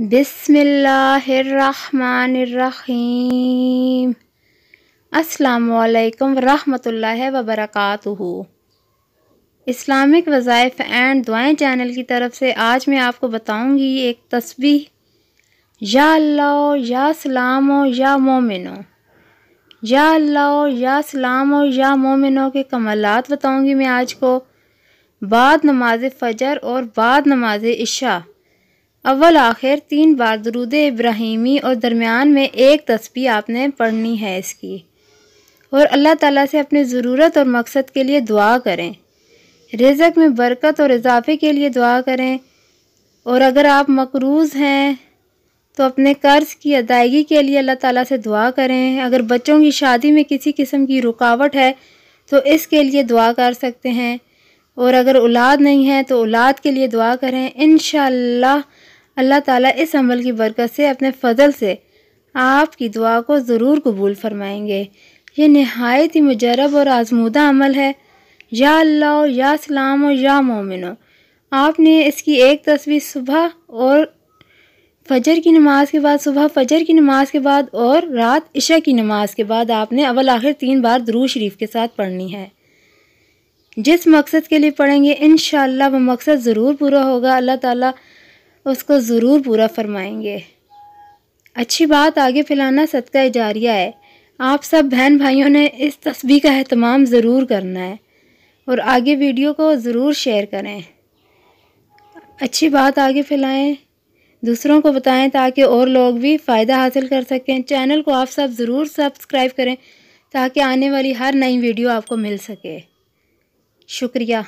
बिसमीम अल्लाम वरहमल वबरकू इस्लामिक वज़ाइफ़ एंड दुआएं चैनल की तरफ से आज मैं आपको बताऊंगी एक तस्वीर या अल्लाह या सलाम या मोमिनो या अल्लाह या सलाम या मोमिनो के कमलात बताऊंगी मैं आज को बाद नमाज फ़जर और बाद नमाज इशा अव्वल आखिर तीन बार दरूद इब्राहिमी और दरमियान में एक तस्वीर आपने पढ़नी है इसकी और अल्लाह ताला से अपनी ज़रूरत और मकसद के लिए दुआ करें रिजक में बरकत और इजाफे के लिए दुआ करें और अगर आप मकरूज़ हैं तो अपने कर्ज की अदायगी के लिए अल्लाह ताला से दुआ करें अगर बच्चों की शादी में किसी किस्म की रुकावट है तो इसके लिए दुआ कर सकते हैं और अगर औलाद नहीं है तो औलाद के लिए दुआ करें इन अल्लाह ताला इस अमल की बरकत से अपने फ़जल से आपकी दुआ को ज़रूर कबूल फरमाएंगे यह नहायत ही मुजरब और आजमूदा अमल है या अल्लाह या सलाम और या मोमिनो आपने इसकी एक तस्वीर सुबह और फजर की नमाज के बाद सुबह फजर की नमाज के बाद और रात इशा की नमाज के बाद आपने अवल आखिर तीन बार दरू शरीफ के साथ पढ़नी है जिस मकसद के लिए पढ़ेंगे इन वो मकसद ज़रूर पूरा होगा अल्लाह ताला उसको ज़रूर पूरा फरमाएंगे अच्छी बात आगे फैलाना सदका इजारिया है आप सब बहन भाइयों ने इस तस्वीर का अहतमाम ज़रूर करना है और आगे वीडियो को ज़रूर शेयर करें अच्छी बात आगे फैलाएं दूसरों को बताएं ताकि और लोग भी फ़ायदा हासिल कर सकें चैनल को आप सब ज़रूर सब्सक्राइब करें ताकि आने वाली हर नई वीडियो आपको मिल सके शुक्रिया